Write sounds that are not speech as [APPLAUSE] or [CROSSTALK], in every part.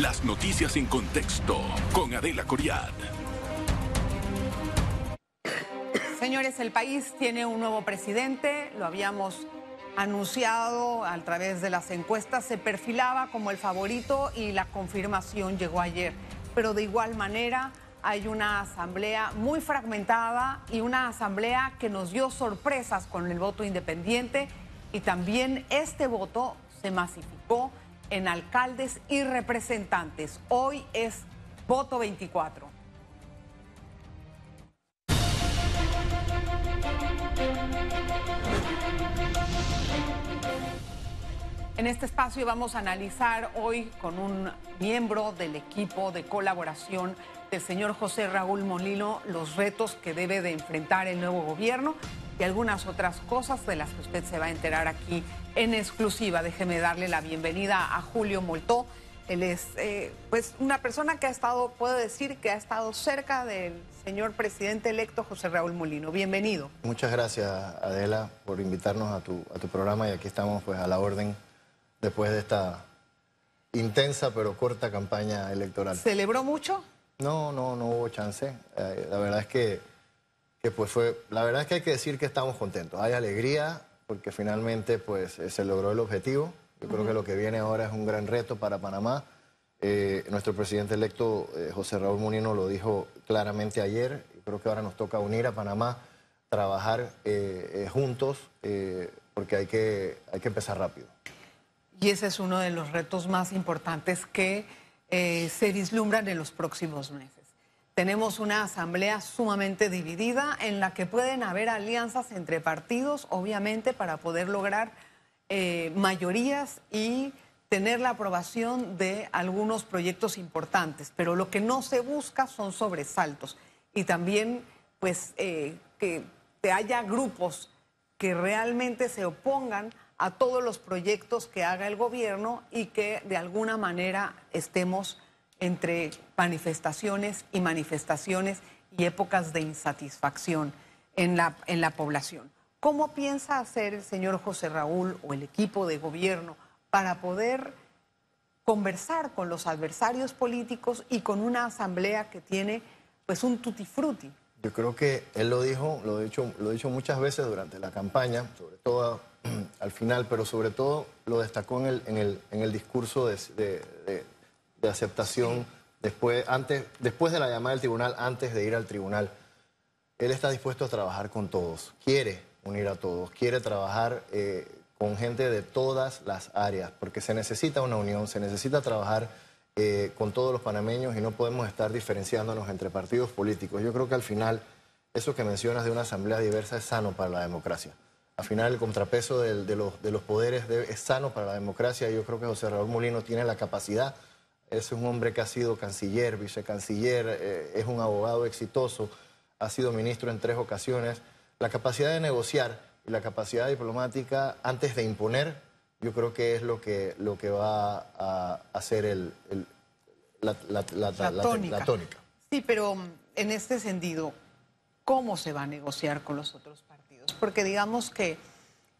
Las noticias en contexto con Adela Coriad. Señores, el país tiene un nuevo presidente, lo habíamos anunciado a través de las encuestas, se perfilaba como el favorito y la confirmación llegó ayer. Pero de igual manera hay una asamblea muy fragmentada y una asamblea que nos dio sorpresas con el voto independiente y también este voto se masificó en alcaldes y representantes. Hoy es voto 24. En este espacio vamos a analizar hoy con un miembro del equipo de colaboración del señor José Raúl Molino los retos que debe de enfrentar el nuevo gobierno y algunas otras cosas de las que usted se va a enterar aquí en exclusiva. Déjeme darle la bienvenida a Julio Moltó. Él es eh, pues una persona que ha estado, puedo decir que ha estado cerca del señor presidente electo José Raúl Molino. Bienvenido. Muchas gracias, Adela, por invitarnos a tu, a tu programa y aquí estamos pues a la orden después de esta intensa pero corta campaña electoral. ¿Celebró mucho? No, no, no hubo chance. Eh, la verdad es que que pues fue, la verdad es que hay que decir que estamos contentos, hay alegría porque finalmente pues eh, se logró el objetivo. Yo creo que lo que viene ahora es un gran reto para Panamá. Eh, nuestro presidente electo eh, José Raúl Munino lo dijo claramente ayer. Creo que ahora nos toca unir a Panamá, trabajar juntos, porque hay que, hay que empezar rápido. Y ese es uno de los retos más importantes que se vislumbran en los próximos meses. Tenemos una asamblea sumamente dividida en la que pueden haber alianzas entre partidos, obviamente, para poder lograr eh, mayorías y tener la aprobación de algunos proyectos importantes. Pero lo que no se busca son sobresaltos y también, pues, eh, que haya grupos que realmente se opongan a todos los proyectos que haga el gobierno y que de alguna manera estemos entre manifestaciones y manifestaciones y épocas de insatisfacción en la, en la población. ¿Cómo piensa hacer el señor José Raúl o el equipo de gobierno para poder conversar con los adversarios políticos y con una asamblea que tiene pues un tutti Yo creo que él lo dijo, lo dicho, lo dicho muchas veces durante la campaña, sobre todo [CLEARS THROAT] al final, pero sobre todo lo destacó en el, en el, en el discurso de de aceptación después, antes, después de la llamada del tribunal, antes de ir al tribunal. Él está dispuesto a trabajar con todos, quiere unir a todos, quiere trabajar eh, con gente de todas las áreas, porque se necesita una unión, se necesita trabajar eh, con todos los panameños y no podemos estar diferenciándonos entre partidos políticos. Yo creo que al final eso que mencionas de una asamblea diversa es sano para la democracia. Al final el contrapeso de, los, poderes es sano para la democracia. y Yo creo que José Raúl Molino tiene la capacidad es un hombre que ha sido canciller, vicecanciller, eh, es un abogado exitoso, ha sido ministro en tres ocasiones. La capacidad de negociar y la capacidad diplomática antes de imponer, yo creo que es lo que, lo que va a hacer el, la tónica. Sí, pero um, en este sentido, ¿cómo se va a negociar con los otros partidos? Porque digamos que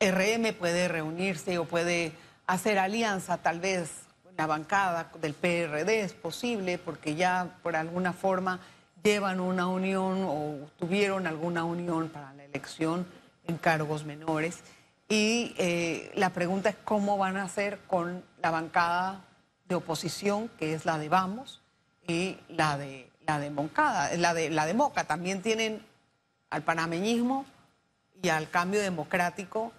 RM puede reunirse o puede hacer alianza tal vez la bancada del PRD, es posible, porque ya por alguna forma llevan una unión o tuvieron alguna unión para la elección en cargos menores. Y eh, la pregunta es cómo van a hacer con la bancada de oposición, que es la de Vamos, y la de la de Moncada, la de la de Moca. También tienen al panameñismo y al cambio democrático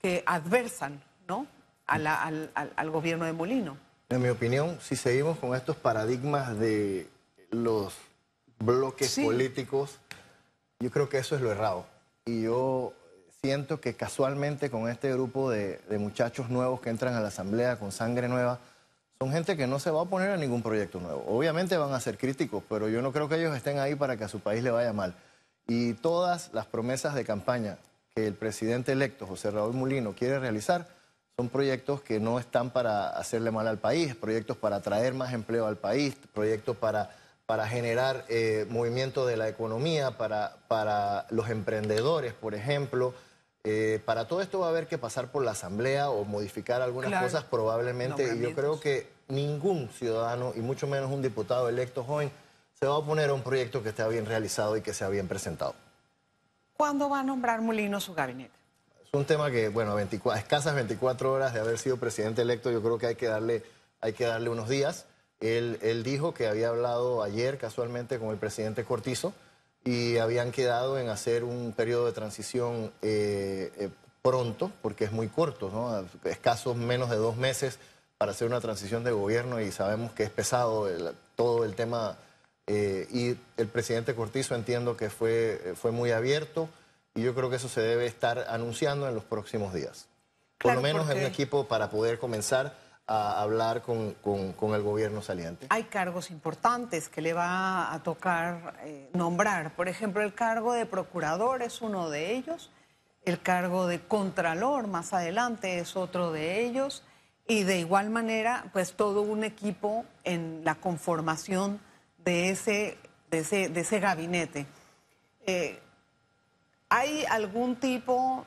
que adversan ¿no? al, al, al gobierno de Molino. En mi opinión, si seguimos con estos paradigmas de los bloques políticos, yo creo que eso es lo errado. Y yo siento que casualmente con este grupo de, de, muchachos nuevos que entran a la asamblea con sangre nueva, son gente que no se va a oponer a ningún proyecto nuevo. Obviamente van a ser críticos, pero yo no creo que ellos estén ahí para que a su país le vaya mal. Y todas las promesas de campaña que el presidente electo José Raúl Mulino quiere realizar, son proyectos que no están para hacerle mal al país, proyectos para traer más empleo al país, proyectos para, para generar eh, movimiento de la economía, para, para los emprendedores, por ejemplo. Eh, para todo esto va a haber que pasar por la asamblea o modificar algunas cosas probablemente. y yo creo que ningún ciudadano, y mucho menos un diputado electo joven, se va a oponer a un proyecto que esté bien realizado y que sea bien presentado. ¿Cuándo va a nombrar Molino su gabinete? Es un tema que, bueno, 24, escasas 24 horas de haber sido presidente electo, yo creo que hay que darle, hay que darle unos días. Él, dijo que había hablado ayer casualmente con el presidente Cortizo y habían quedado en hacer un periodo de transición eh, eh, pronto, porque es muy corto, ¿no? escasos menos de dos meses para hacer una transición de gobierno y sabemos que es pesado todo el tema eh, y el presidente Cortizo entiendo que fue, fue muy abierto. Y yo creo que eso se debe estar anunciando en los próximos días. Por lo menos en un equipo para poder comenzar a hablar con, el gobierno saliente. Hay cargos importantes que le va a tocar eh, nombrar. Por ejemplo, el cargo de procurador es uno de ellos, el cargo de contralor más adelante es otro de ellos, y de igual manera, pues todo un equipo en la conformación de ese, de ese, gabinete. Eh, ¿Hay algún tipo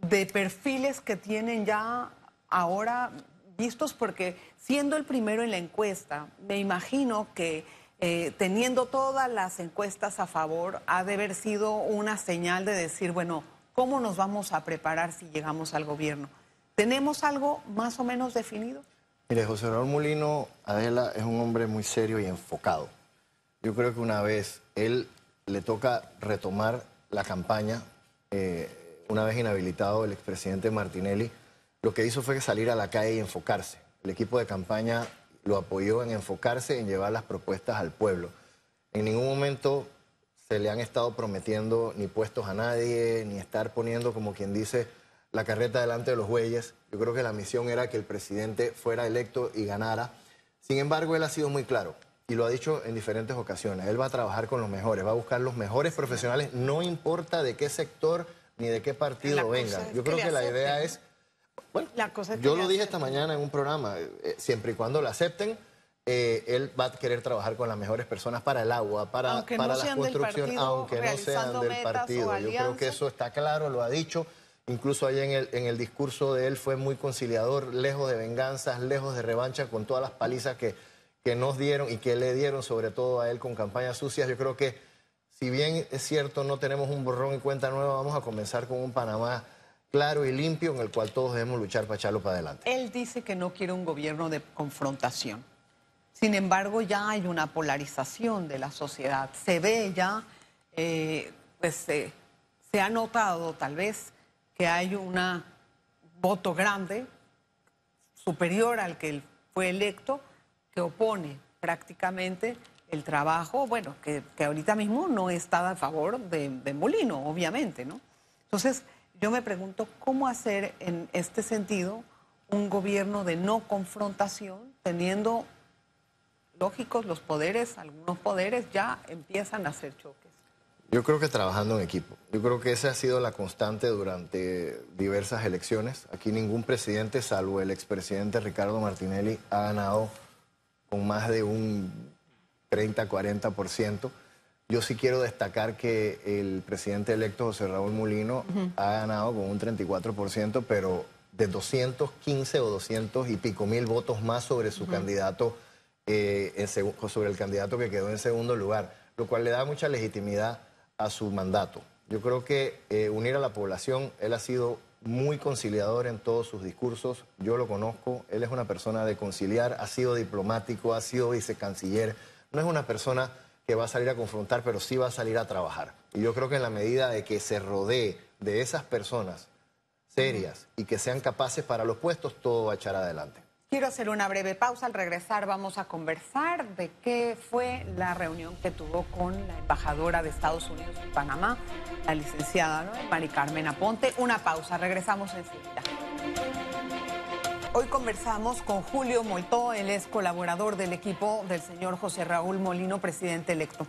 de perfiles que tienen ya ahora vistos? Porque siendo el primero en la encuesta, me imagino que eh, teniendo todas las encuestas a favor, ha de haber sido una señal de decir, bueno, ¿cómo nos vamos a preparar si llegamos al gobierno? ¿Tenemos algo más o menos definido? Mire, José Raúl Molino, Adela, es un hombre muy serio y enfocado. Yo creo que una vez él le toca retomar la campaña, eh, una vez inhabilitado el expresidente Martinelli, lo que hizo fue salir a la calle y enfocarse. El equipo de campaña lo apoyó en enfocarse, en llevar las propuestas al pueblo. En ningún momento se le han estado prometiendo ni puestos a nadie, ni estar poniendo, como quien dice, la carreta delante de los bueyes. Yo creo que la misión era que el presidente fuera electo y ganara. Sin embargo, él ha sido muy claro y lo ha dicho en diferentes ocasiones. Él va a trabajar con los mejores, va a buscar los mejores profesionales, no importa de qué sector ni de qué partido venga. Yo creo que, la idea es, bueno, cosa yo lo dije esta mañana en un programa, eh, eh, siempre y cuando lo acepten. Eh, él va a querer trabajar con las mejores personas para el agua, para, para la construcción, aunque no sean del partido. Yo creo que eso está claro, lo ha dicho. Incluso ahí en el, en el discurso de él fue muy conciliador, lejos de venganzas, lejos de revancha, con todas las palizas que, que nos dieron y que le dieron sobre todo a él con campañas sucias. Yo creo que si bien es cierto no tenemos un borrón y cuenta nueva, vamos a comenzar con un Panamá claro y limpio en el cual todos debemos luchar para echarlo para adelante. Él dice que no quiere un gobierno de confrontación. Sin embargo, ya hay una polarización de la sociedad. Se ve ya, eh, pues se ha notado tal vez que hay un voto grande, superior al que fue electo, que opone prácticamente el trabajo, bueno, que, que ahorita mismo no está a favor de, de, Molino, obviamente, ¿no? Entonces, yo me pregunto cómo hacer en este sentido un gobierno de no confrontación, teniendo lógicos los poderes, algunos poderes ya empiezan a hacer choques. Yo creo que trabajando en equipo. Yo creo que esa ha sido la constante durante diversas elecciones. Aquí ningún presidente, salvo el expresidente Ricardo Martinelli, ha ganado con más de un 30-40%. Yo sí quiero destacar que el presidente electo José Raúl Mulino ha ganado con un 34%, pero de 215 o 200 y pico mil votos más sobre su candidato, eh, sobre el candidato que quedó en segundo lugar, lo cual le da mucha legitimidad a su mandato. Yo creo que eh, unir a la población, él ha sido muy conciliador en todos sus discursos, yo lo conozco, él es una persona de conciliar, ha sido diplomático, ha sido vicecanciller, no es una persona que va a salir a confrontar, pero sí va a salir a trabajar. Y yo creo que en la medida de que se rodee de esas personas serias y que sean capaces para los puestos, todo va a echar adelante. Quiero hacer una breve pausa. Al regresar vamos a conversar de qué fue la reunión que tuvo con la embajadora de Estados Unidos en Panamá, la licenciada Maricarmen Mari Carmen Aponte. Una pausa, regresamos enseguida. Hoy conversamos con Julio Moltó, él es colaborador del equipo del señor José Raúl Molino, presidente electo.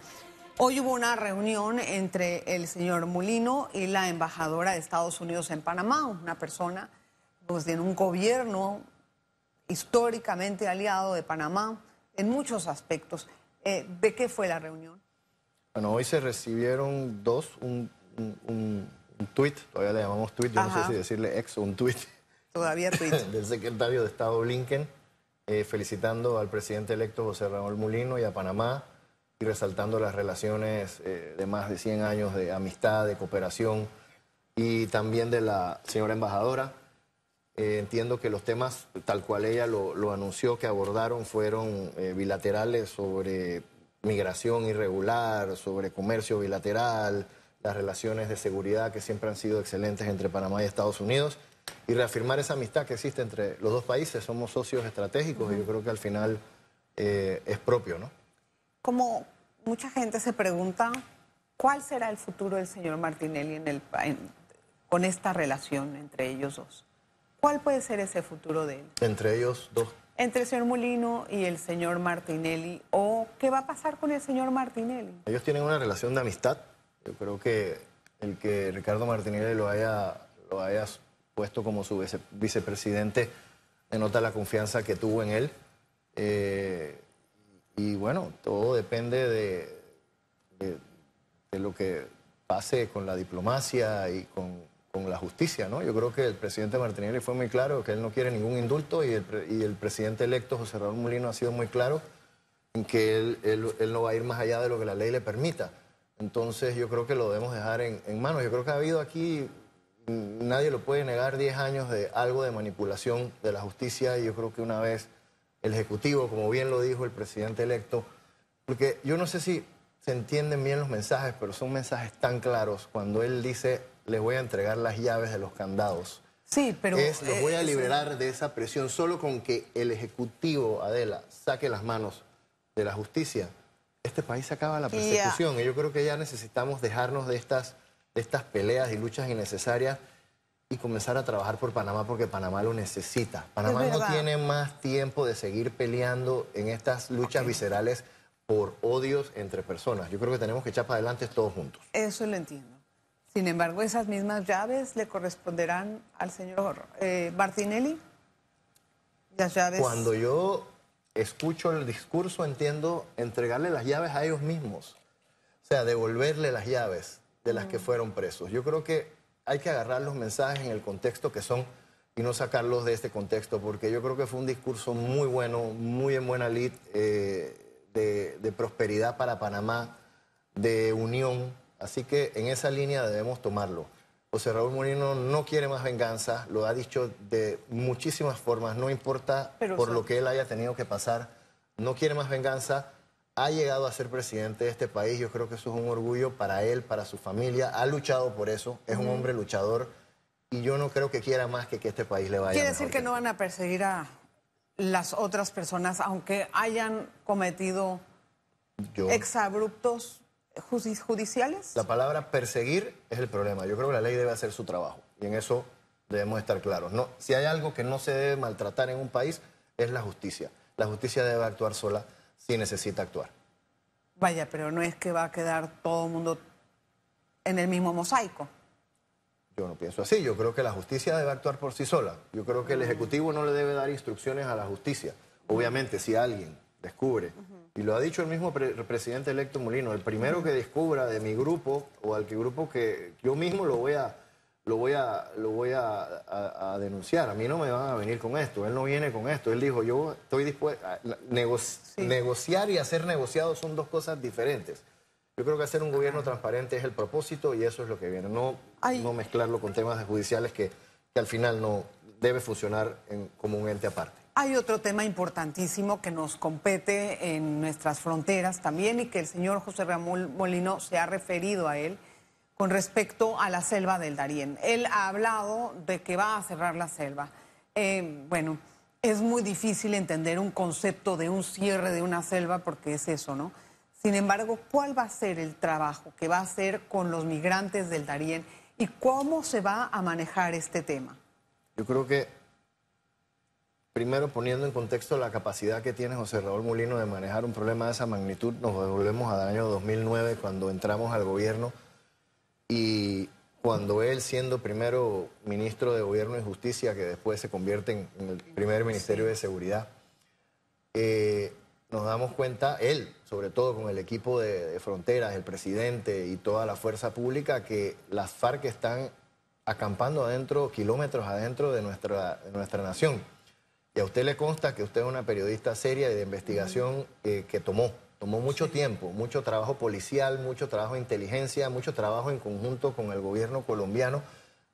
Hoy hubo una reunión entre el señor Molino y la embajadora de Estados Unidos en Panamá, una persona pues, en un gobierno históricamente aliado de Panamá en muchos aspectos. Eh, ¿De qué fue la reunión? Bueno, hoy se recibieron dos, un, un, tuit, todavía le llamamos tuit, yo no sé si decirle ex o un tuit. Todavía [LAUGHS] tuit. del secretario de Estado Blinken, eh, felicitando al presidente electo José Raúl Mulino y a Panamá y resaltando las relaciones eh, de más de 100 años de amistad, de cooperación y también de la señora embajadora eh, entiendo que los temas, tal cual ella lo, anunció, que abordaron fueron eh, bilaterales sobre migración irregular, sobre comercio bilateral, las relaciones de seguridad que siempre han sido excelentes entre Panamá y Estados Unidos, y reafirmar esa amistad que existe entre los dos países. Somos socios estratégicos y yo creo que al final eh, es propio, ¿no? Como mucha gente se pregunta, ¿cuál será el futuro del señor Martinelli en el, con esta relación entre ellos dos? ¿Cuál puede ser ese futuro de él? Entre ellos dos. Entre el señor Molino y el señor Martinelli. ¿O qué va a pasar con el señor Martinelli? Ellos tienen una relación de amistad. Yo creo que el que Ricardo Martinelli lo haya, lo puesto como su vicepresidente denota la confianza que tuvo en él. Eh, y bueno, todo depende de, de lo que pase con la diplomacia y con con la justicia, ¿no? Yo creo que el presidente Martinelli fue muy claro que él no quiere ningún indulto y el, y el presidente electo José Raúl Molino ha sido muy claro en que él, él, él, no va a ir más allá de lo que la ley le permita. Entonces yo creo que lo debemos dejar en, en manos. Yo creo que ha habido aquí, nadie lo puede negar, 10 años de algo de manipulación de la justicia y yo creo que una vez el Ejecutivo, como bien lo dijo el presidente electo, porque yo no sé si se entienden bien los mensajes, pero son mensajes tan claros cuando él dice les voy a entregar las llaves de los candados. Sí, pero... Es, los voy a eh, liberar de esa presión solo con que el Ejecutivo, Adela, saque las manos de la justicia. Este país acaba la persecución y yo creo que ya necesitamos dejarnos de estas, estas peleas y luchas innecesarias y comenzar a trabajar por Panamá porque Panamá lo necesita. Panamá no tiene más tiempo de seguir peleando en estas luchas viscerales por odios entre personas. Yo creo que tenemos que echar para adelante todos juntos. Eso lo entiendo. Sin embargo, esas mismas llaves le corresponderán al señor eh, Martinelli. Las Cuando yo escucho el discurso, entiendo entregarle las llaves a ellos mismos. O sea, devolverle las llaves de las que mm. fueron presos. Yo creo que hay que agarrar los mensajes en el contexto que son y no sacarlos de este contexto, porque yo creo que fue un discurso muy bueno, muy en buena lid, eh, de, de prosperidad para Panamá, de unión Así que en esa línea debemos tomarlo. José Raúl Moreno no quiere más venganza, lo ha dicho de muchísimas formas, no importa por lo que él haya tenido que pasar, no quiere más venganza, ha llegado a ser presidente de este país, yo creo que eso es un orgullo para él, para su familia, ha luchado por eso, es un hombre luchador y yo no creo que quiera más que que este país le vaya. Quiere decir que, no van a perseguir a las otras personas, aunque hayan cometido exabruptos judiciales? La palabra perseguir es el problema. Yo creo que la ley debe hacer su trabajo y en eso debemos estar claros. No, si hay algo que no se debe maltratar en un país es la justicia. La justicia debe actuar sola si necesita actuar. Vaya, pero no es que va a quedar todo el mundo en el mismo mosaico. Yo no pienso así. Yo creo que la justicia debe actuar por sí sola. Yo creo que el mm. Ejecutivo no le debe dar instrucciones a la justicia. Obviamente, si alguien descubre. Y lo ha dicho el mismo presidente electo Molino, el primero que descubra de mi grupo o al que grupo que yo mismo lo voy a lo voy a lo voy a, denunciar. A mí no me van a venir con esto. Él no viene con esto. Él dijo, "Yo estoy dispuesto a negociar y hacer negociado son dos cosas diferentes." Yo creo que hacer un gobierno transparente es el propósito y eso es lo que viene. No, no mezclarlo con temas judiciales que, al final no debe funcionar en, como un ente aparte. Hay otro tema importantísimo que nos compete en nuestras fronteras también y que el señor José Ramón Molino se ha referido a él con respecto a la selva del Darién. Él ha hablado de que va a cerrar la selva. Eh, bueno, es muy difícil entender un concepto de un cierre de una selva porque es eso, ¿no? Sin embargo, ¿cuál va a ser el trabajo que va a hacer con los migrantes del Darién y cómo se va a manejar este tema? Yo creo que Primero, poniendo en contexto la capacidad que tiene José Raúl Molino de manejar un problema de esa magnitud, nos devolvemos al año 2009 cuando entramos al gobierno y cuando él, siendo primero ministro de Gobierno y Justicia, que después se convierte en el primer Ministerio de Seguridad, eh, nos damos cuenta, él, sobre todo con el equipo de, fronteras, el presidente y toda la fuerza pública, que las FARC están acampando adentro, kilómetros adentro de nuestra, de nuestra nación y a usted le consta que usted es una periodista seria de investigación eh, que tomó, tomó mucho tiempo, mucho trabajo policial, mucho trabajo de inteligencia, mucho trabajo en conjunto con el gobierno colombiano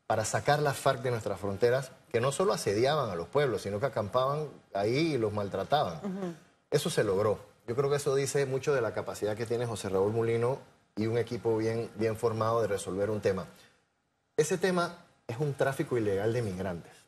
para sacar las FARC de nuestras fronteras, que no solo asediaban a los pueblos, sino que acampaban ahí y los maltrataban. Eso se logró. Yo creo que eso dice mucho de la capacidad que tiene José Raúl Mulino y un equipo bien, bien formado de resolver un tema. Ese tema es un tráfico ilegal de migrantes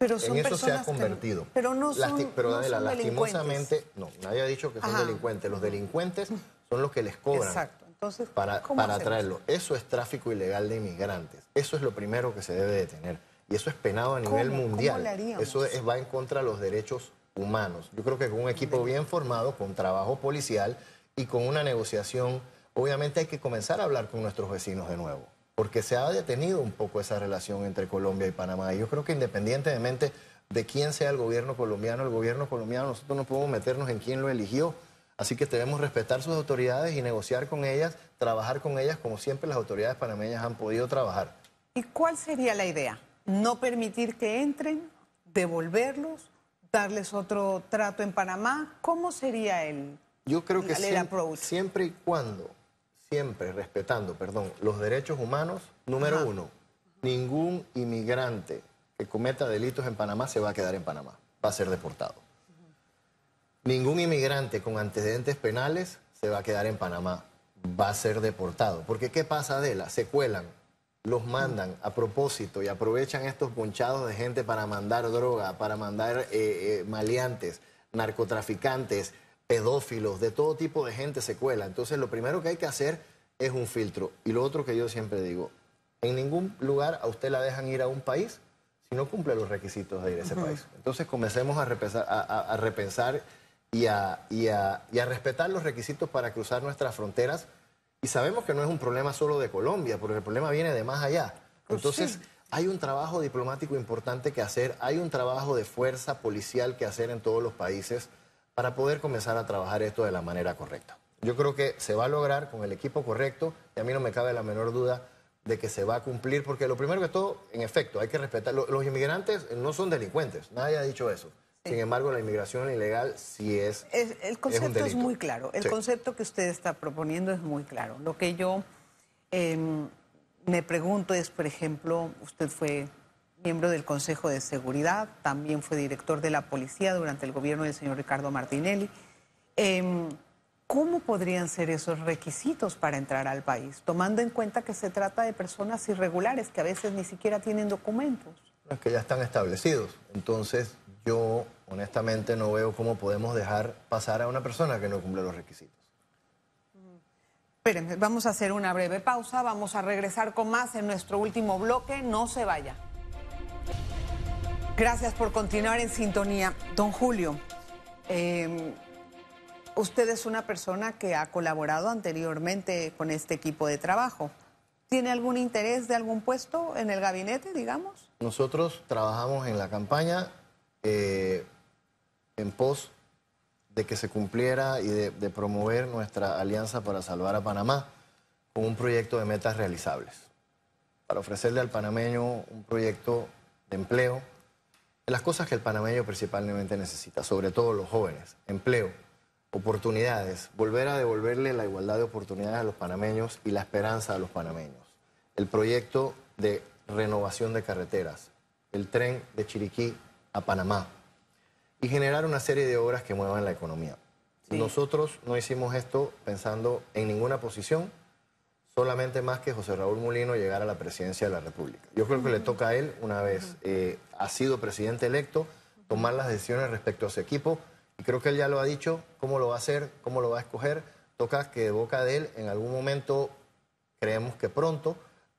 en eso se ha convertido. Pero no son, Lasti... no lastimosamente, no, nadie ha dicho que son delincuentes. Los delincuentes son los que les cobran. Entonces, para, para atraerlo. Eso es tráfico ilegal de inmigrantes. Eso es lo primero que se debe detener. Y eso es penado a nivel mundial. eso va en contra de los derechos humanos. Yo creo que con un equipo bien formado, con trabajo policial y con una negociación, obviamente hay que comenzar a hablar con nuestros vecinos de nuevo porque se ha detenido un poco esa relación entre Colombia y Panamá. Y yo creo que independientemente de quién sea el gobierno colombiano, el gobierno colombiano, nosotros no podemos meternos en quién lo eligió. Así que debemos respetar sus autoridades y negociar con ellas, trabajar con ellas como siempre las autoridades panameñas han podido trabajar. ¿Y cuál sería la idea? ¿No permitir que entren? ¿Devolverlos? ¿Darles otro trato en Panamá? ¿Cómo sería el, Yo creo que siempre y cuando siempre respetando, perdón, los derechos humanos, número uno, ningún inmigrante que cometa delitos en Panamá se va a quedar en Panamá, va a ser deportado. Ningún inmigrante con antecedentes penales se va a quedar en Panamá, va a ser deportado. Porque ¿qué pasa, Adela? Se cuelan, los mandan a propósito y aprovechan estos punchados de gente para mandar droga, para mandar eh, eh, maleantes, narcotraficantes, pedófilos, de todo tipo de gente se cuela. Entonces lo primero que hay que hacer es un filtro. Y lo otro que yo siempre digo, en ningún lugar a usted la dejan ir a un país si no cumple los requisitos de ir a ese país. Entonces comencemos a repensar, a, repensar y, a, respetar los requisitos para cruzar nuestras fronteras. Y sabemos que no es un problema solo de Colombia, porque el problema viene de más allá. Oh, Entonces, hay un trabajo diplomático importante que hacer, hay un trabajo de fuerza policial que hacer en todos los países para poder comenzar a trabajar esto de la manera correcta. Yo creo que se va a lograr con el equipo correcto y a mí no me cabe la menor duda de que se va a cumplir, porque lo primero que todo, en efecto, hay que respetar, los inmigrantes no son delincuentes, nadie ha dicho eso. Sin embargo, la inmigración ilegal sí es. el concepto es, muy claro, el concepto que usted está proponiendo es muy claro. Lo que yo em, me pregunto es, por ejemplo, usted fue miembro del Consejo de Seguridad, también fue director de la policía durante el gobierno del señor Ricardo Martinelli. Em, ¿Cómo podrían ser esos requisitos para entrar al país, tomando en cuenta que se trata de personas irregulares que a veces ni siquiera tienen documentos? Los que ya están establecidos. Entonces, yo honestamente no veo cómo podemos dejar pasar a una persona que no cumple los requisitos. Espérenme, vamos a hacer una breve pausa, vamos a regresar con más en nuestro último bloque, no se vaya. Gracias por continuar en sintonía. Don Julio, em, usted es una persona que ha colaborado anteriormente con este equipo de trabajo. ¿Tiene algún interés de algún puesto en el gabinete, digamos? Nosotros trabajamos en la campaña eh, en pos de que se cumpliera y de, de, promover nuestra alianza para salvar a Panamá con un proyecto de metas realizables, para ofrecerle al panameño un proyecto de empleo, las cosas que el panameño principalmente necesita, sobre todo los jóvenes, empleo, oportunidades, volver a devolverle la igualdad de oportunidades a los panameños y la esperanza a los panameños. El proyecto de renovación de carreteras, el tren de Chiriquí a Panamá y generar una serie de obras que muevan la economía. Nosotros no hicimos esto pensando en ninguna posición, solamente más que José Raúl Mulino llegar a la presidencia de la República. Yo creo que le toca a él, una vez eh, ha sido presidente electo, tomar las decisiones respecto a su equipo. Y creo que él ya lo ha dicho, cómo lo va a hacer, cómo lo va a escoger. Toca que de boca de él, en algún momento, creemos que pronto,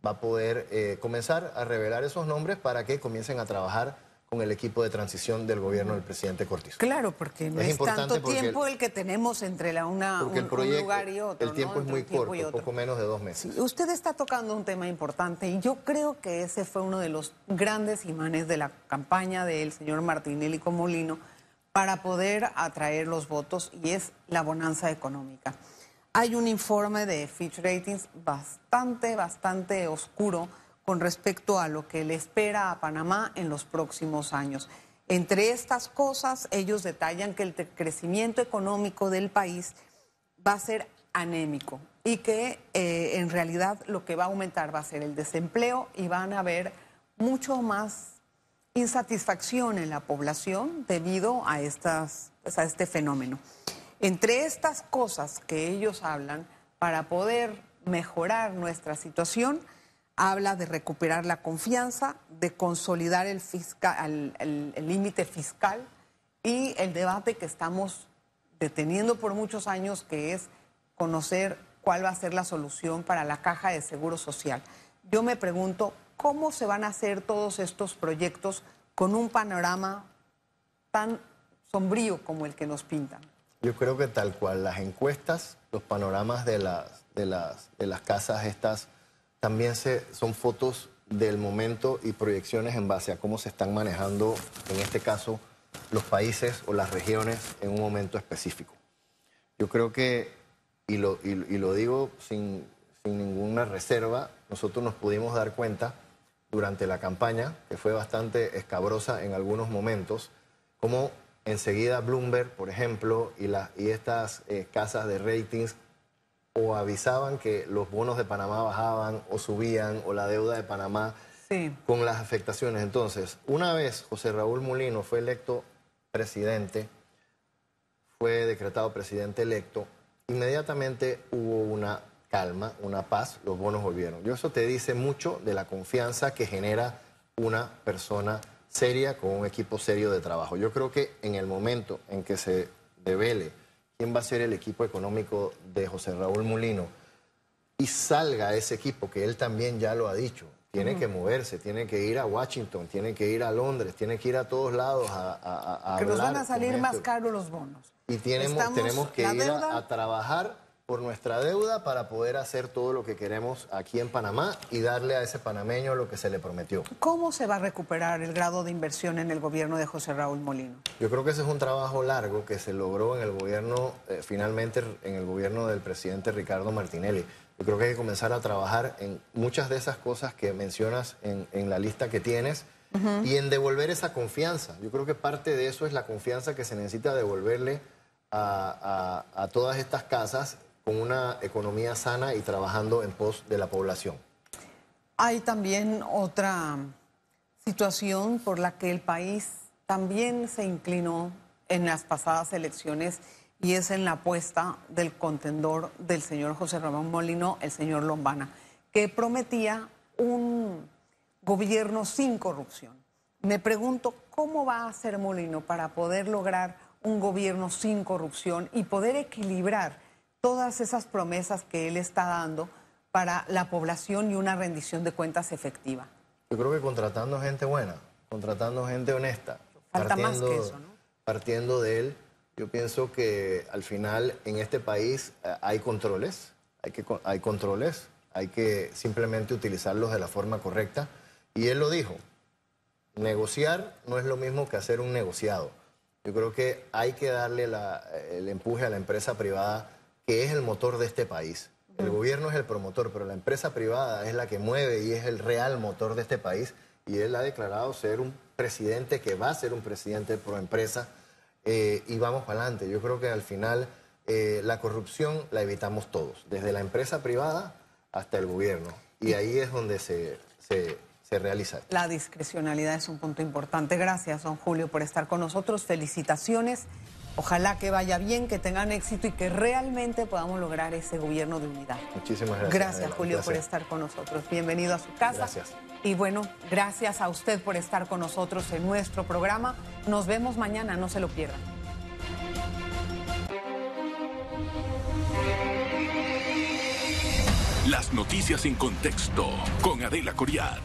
va a poder eh, comenzar a revelar esos nombres para que comiencen a trabajar con el equipo de transición del gobierno del presidente Cortés. Claro, porque no es, tanto tiempo el, que tenemos entre la una, un, lugar y otro. El tiempo es muy corto, poco menos de dos meses. usted está tocando un tema importante y yo creo que ese fue uno de los grandes imanes de la campaña del señor Martinelli Comolino para poder atraer los votos y es la bonanza económica. Hay un informe de Fitch Ratings bastante, bastante oscuro con respecto a lo que le espera a Panamá en los próximos años. Entre estas cosas, ellos detallan que el crecimiento económico del país va a ser anémico y que eh, en realidad lo que va a aumentar va a ser el desempleo y van a haber mucho más insatisfacción en la población debido a, pues, a este fenómeno. Entre estas cosas que ellos hablan para poder mejorar nuestra situación, habla de recuperar la confianza, de consolidar el límite fiscal, y el debate que estamos deteniendo por muchos años, que es conocer cuál va a ser la solución para la caja de seguro social. Yo me pregunto, ¿cómo se van a hacer todos estos proyectos con un panorama tan sombrío como el que nos pintan? Yo creo que tal cual las encuestas, los panoramas de las, de las casas estas también se, son fotos del momento y proyecciones en base a cómo se están manejando, en este caso, los países o las regiones en un momento específico. Yo creo que, y lo, y, lo digo sin, sin ninguna reserva, nosotros nos pudimos dar cuenta durante la campaña, que fue bastante escabrosa en algunos momentos, como enseguida Bloomberg, por ejemplo, y, las y estas eh, casas de ratings o avisaban que los bonos de Panamá bajaban o subían o la deuda de Panamá con las afectaciones. Entonces, una vez José Raúl Mulino fue electo presidente, fue decretado presidente electo, inmediatamente hubo una calma, una paz, los bonos volvieron. Y eso te dice mucho de la confianza que genera una persona seria con un equipo serio de trabajo. Yo creo que en el momento en que se revele quién va a ser el equipo económico de José Raúl Mulino y salga ese equipo, que él también ya lo ha dicho. Tiene que moverse, tiene que ir a Washington, tiene que ir a Londres, tiene que ir a todos lados a, nos van a salir más caros los bonos. Y tenemos, que ir a trabajar por nuestra deuda para poder hacer todo lo que queremos aquí en Panamá y darle a ese panameño lo que se le prometió. ¿Cómo se va a recuperar el grado de inversión en el gobierno de José Raúl Molino? Yo creo que ese es un trabajo largo que se logró en el gobierno, eh, finalmente en el gobierno del presidente Ricardo Martinelli. Yo creo que hay que comenzar a trabajar en muchas de esas cosas que mencionas en, la lista que tienes. Y en devolver esa confianza. Yo creo que parte de eso es la confianza que se necesita devolverle a, a todas estas casas con una economía sana y trabajando en pos de la población. Hay también otra situación por la que el país también se inclinó en las pasadas elecciones y es en la apuesta del contendor del señor José Ramón Molino, el señor Lombana, que prometía un gobierno sin corrupción. Me pregunto cómo va a hacer Molino para poder lograr un gobierno sin corrupción y poder equilibrar todas esas promesas que él está dando para la población y una rendición de cuentas efectiva. Yo creo que contratando gente buena, contratando gente honesta, partiendo, de él, yo pienso que al final en este país eh, hay controles, hay, que, hay controles, hay que simplemente utilizarlos de la forma correcta. Y él lo dijo, negociar no es lo mismo que hacer un negociado. Yo creo que hay que darle el empuje a la empresa privada que es el motor de este país. El gobierno es el promotor, pero la empresa privada es la que mueve y es el real motor de este país. Y él ha declarado ser un presidente que va a ser un presidente pro empresa eh, y vamos para adelante. Yo creo que al final eh, la corrupción la evitamos todos, desde la empresa privada hasta el gobierno. Y ahí es donde se, se, se realiza. La discrecionalidad es un punto importante. Gracias, don Julio, por estar con nosotros. Felicitaciones. Ojalá que vaya bien, que tengan éxito y que realmente podamos lograr ese gobierno de unidad. Muchísimas gracias. Gracias, Julio, por estar con nosotros. Bienvenido a su casa. Gracias. Y bueno, gracias a usted por estar con nosotros en nuestro programa. Nos vemos mañana, no se lo pierdan. Las noticias en contexto con Adela Coriad.